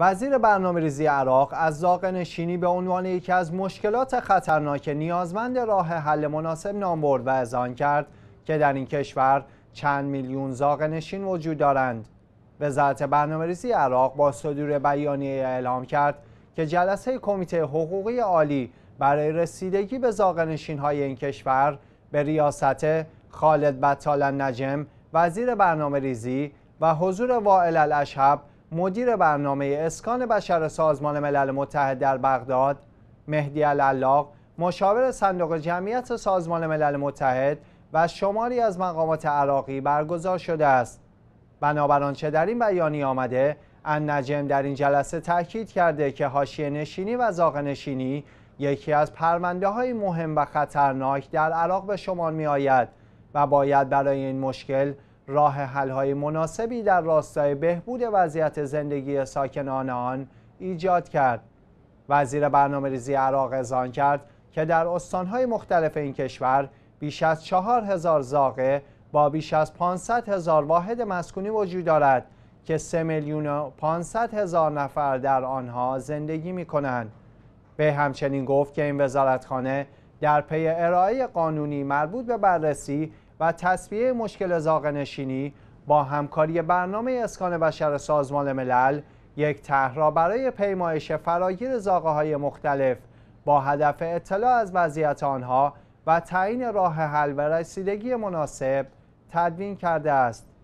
وزیر برنامه ریزی عراق از زاق نشینی به عنوان یکی از مشکلات خطرناک نیازمند راه حل مناسب نام برد و اذعان کرد که در این کشور چند میلیون زاق نشین وجود دارند. وزارت برنامه ریزی عراق با صدور بیانیه اعلام کرد که جلسه کمیته حقوقی عالی برای رسیدگی به زاق نشین های این کشور به ریاست خالد بطال نجم وزیر برنامه ریزی و حضور وائل الاشهب مدیر برنامه اسکان بشر سازمان ملل متحد در بغداد مهدی الالاق مشاور صندوق جمعیت سازمان ملل متحد و شماری از مقامات عراقی برگزار شده است بنابر چه در این بیانیه آمده ان نجم در این جلسه تاکید کرده که هاشی نشینی و زاغ نشینی یکی از پرونده های مهم و خطرناک در عراق به شمار می آید و باید برای این مشکل راه حل های مناسبی در راستای بهبود وضعیت زندگی ساکنان آن ایجاد کرد. وزیر برنامه ریزی عراق ازان کرد که در استانهای مختلف این کشور بیش از چهار هزار زاغه با بیش از 500 هزار واحد مسکونی وجود دارد که 3 میلیون و 500 هزار نفر در آنها زندگی می کنند. به همچنین گفت که این وزارتخانه در پی ارائه قانونی مربوط به بررسی و تصفیه مشکل زاغنشینی با همکاری برنامه اسکان بشر سازمان ملل یک طرح را برای پیمایش فراگیر زاغه های مختلف با هدف اطلاع از وضعیت آنها و تعیین راه حل و رسیدگی مناسب تدوین کرده است